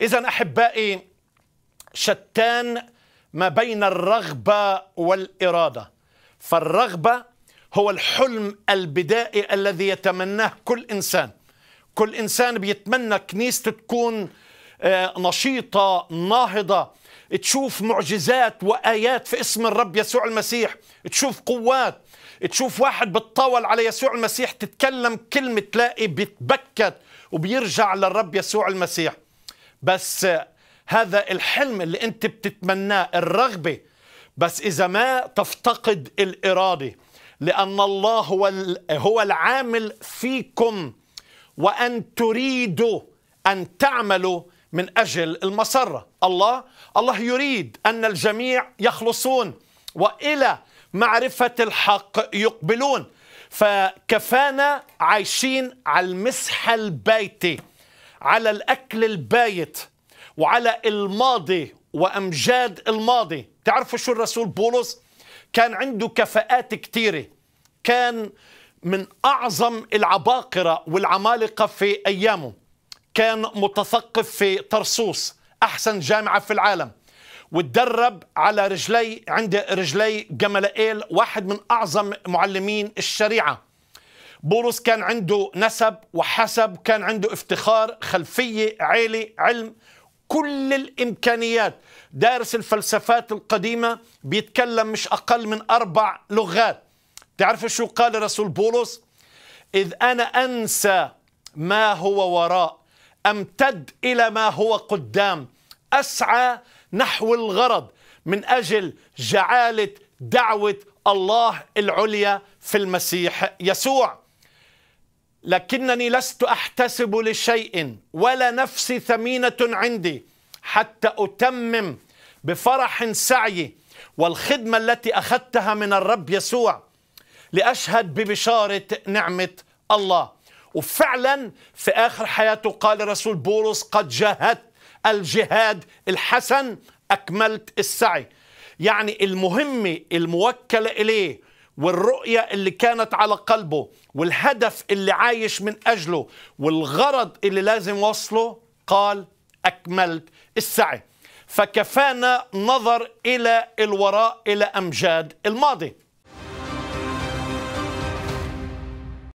إذا أحبائي شتان ما بين الرغبة والإرادة فالرغبة هو الحلم البدائي الذي يتمناه كل إنسان كل إنسان بيتمنى كنيسته تكون آه، نشيطة ناهضة تشوف معجزات وآيات في اسم الرب يسوع المسيح تشوف قوات تشوف واحد بتطاول على يسوع المسيح تتكلم كلمة تلاقي بيتبكت وبيرجع للرب يسوع المسيح بس هذا الحلم اللي انت بتتمناه الرغبه بس اذا ما تفتقد الاراده لان الله هو هو العامل فيكم وان تريدوا ان تعملوا من اجل المسره الله الله يريد ان الجميع يخلصون والى معرفه الحق يقبلون فكفانا عايشين على المسحه البيتي على الأكل البايت وعلى الماضي وأمجاد الماضي تعرفوا شو الرسول بولس كان عنده كفاءات كثيرة كان من أعظم العباقرة والعمالقة في أيامه كان متثقف في طرسوس أحسن جامعة في العالم وتدرب على رجلي عند رجلي جمالائيل واحد من أعظم معلمين الشريعة بولس كان عنده نسب وحسب كان عنده افتخار خلفية عيلة علم كل الإمكانيات دارس الفلسفات القديمة بيتكلم مش أقل من أربع لغات تعرف شو قال رسول بولس إذ أنا أنسى ما هو وراء أمتد إلى ما هو قدام أسعى نحو الغرض من أجل جعالة دعوة الله العليا في المسيح يسوع لكنني لست احتسب لشيء ولا نفسي ثمينه عندي حتى اتمم بفرح سعيي والخدمه التي اخذتها من الرب يسوع لاشهد ببشاره نعمه الله وفعلا في اخر حياته قال الرسول بولس قد جاهدت الجهاد الحسن اكملت السعي يعني المهمه الموكله اليه والرؤية اللي كانت على قلبه والهدف اللي عايش من أجله والغرض اللي لازم وصله قال أكملت السعي فكفانا نظر إلى الوراء إلى أمجاد الماضي